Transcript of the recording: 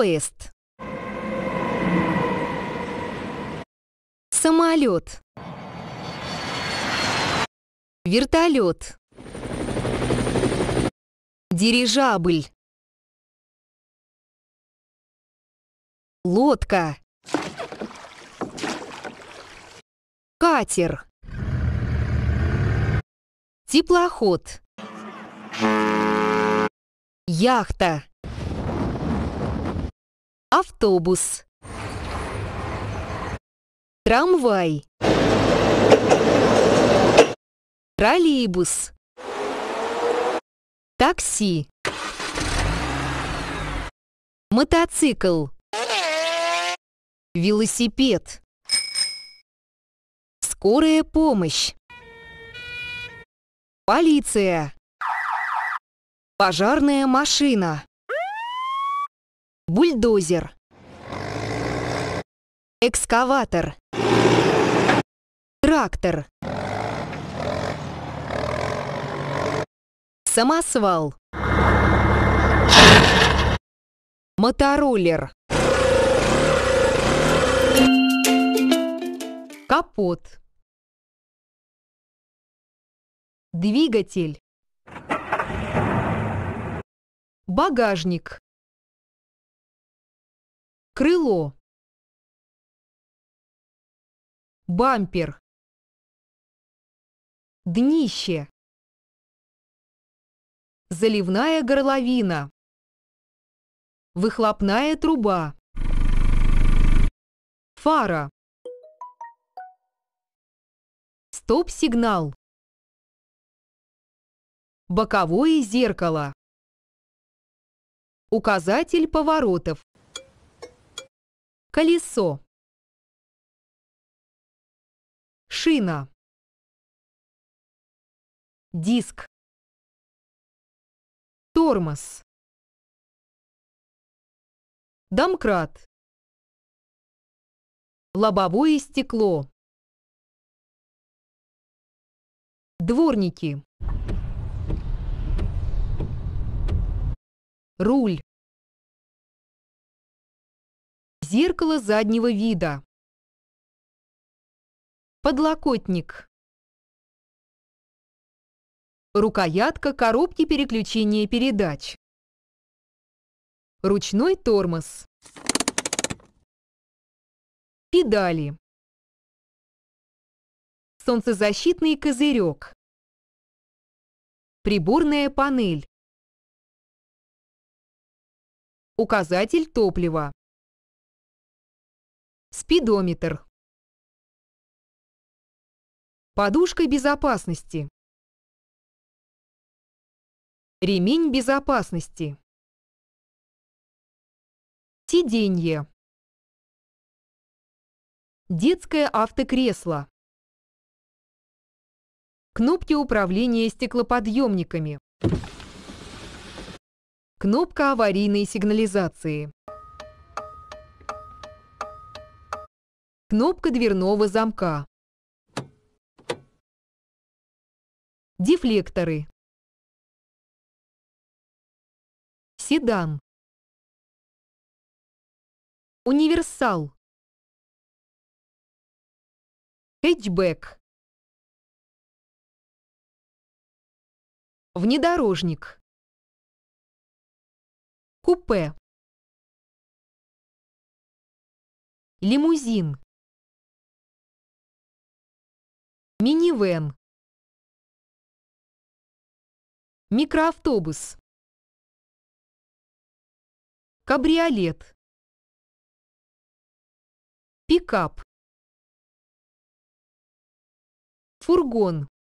Поезд. Самолет. Вертолет. Дирижабль. Лодка. Катер. Теплоход. Яхта. Автобус. Трамвай. Троллейбус. Такси. Мотоцикл. Велосипед. Скорая помощь. Полиция. Пожарная машина. Бульдозер. Экскаватор. Трактор. Самосвал. Мотороллер. Капот. Двигатель. Багажник крыло, бампер, днище, заливная горловина, выхлопная труба, фара, стоп-сигнал, боковое зеркало, указатель поворотов. Колесо. Шина. Диск. Тормоз. Домкрат. Лобовое стекло. Дворники. Руль. Зеркало заднего вида. Подлокотник. Рукоятка коробки переключения передач. Ручной тормоз. Педали. Солнцезащитный козырек. Приборная панель. Указатель топлива. Спидометр. Подушка безопасности. Ремень безопасности. Сиденье. Детское автокресло. Кнопки управления стеклоподъемниками. Кнопка аварийной сигнализации. Кнопка дверного замка. Дефлекторы. Седан. Универсал. Хэтчбэк. Внедорожник. Купе. Лимузин. Минивэн. Микроавтобус. Кабриолет. Пикап. Фургон.